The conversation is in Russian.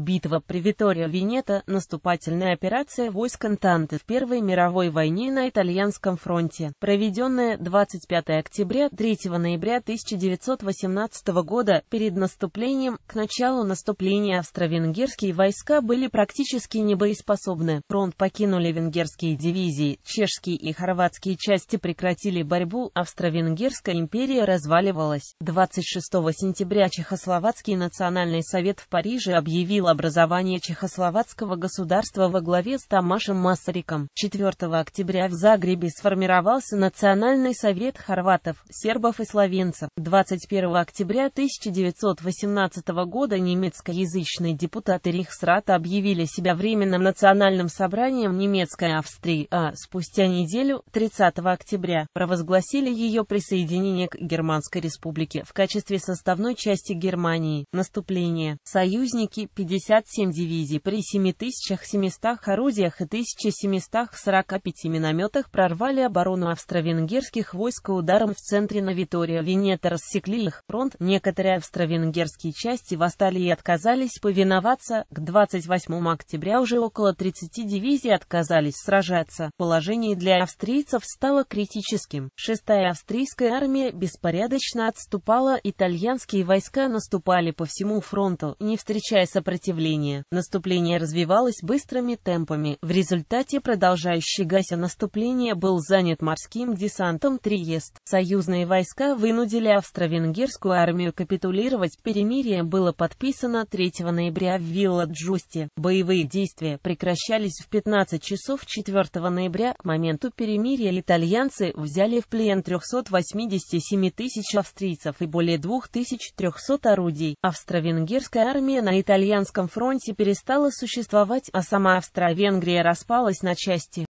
Битва при Виторио-Венето – наступательная операция войск Антанты в Первой мировой войне на Итальянском фронте, проведенная 25 октября-3 ноября 1918 года. Перед наступлением, к началу наступления австро-венгерские войска были практически небоеспособны. Фронт покинули венгерские дивизии, чешские и хорватские части прекратили борьбу, Австро-Венгерская империя разваливалась. 26 сентября Чехословацкий национальный совет в Париже объявил поздравил образование Чехословацкого государства во главе с Тамашем Масариком. 4 октября в Загребе сформировался Национальный совет хорватов, сербов и словенцев. 21 октября 1918 года немецкоязычные депутаты Рихсрата объявили себя Временным национальным собранием немецкой Австрии, а спустя неделю, 30 октября, провозгласили ее присоединение к Германской республике в качестве составной части Германии. Наступление. Союзники 50 57 дивизий при 7700 орудиях и 1745 минометах прорвали оборону австро-венгерских войск ударом в центре на Витория Венета рассекли их фронт. Некоторые австро-венгерские части восстали и отказались повиноваться. К 28 октября уже около 30 дивизий отказались сражаться. Положение для австрийцев стало критическим. Шестая австрийская армия беспорядочно отступала, итальянские войска наступали по всему фронту, не встречая сопротивления сопротивления. Наступление развивалось быстрыми темпами. В результате продолжающегося наступления был занят морским десантом Триест. Союзные войска вынудили австро-венгерскую армию капитулировать. Перемирие было подписано 3 ноября в Вилла-Джусти. Боевые действия прекращались в 15 часов 4 ноября. К моменту перемирия итальянцы взяли в плен 387 тысяч австрийцев и более 2300 орудий. Австро-венгерская армия на итальянском Балканском фронте перестала существовать, а сама Австро-Венгрия распалась на части.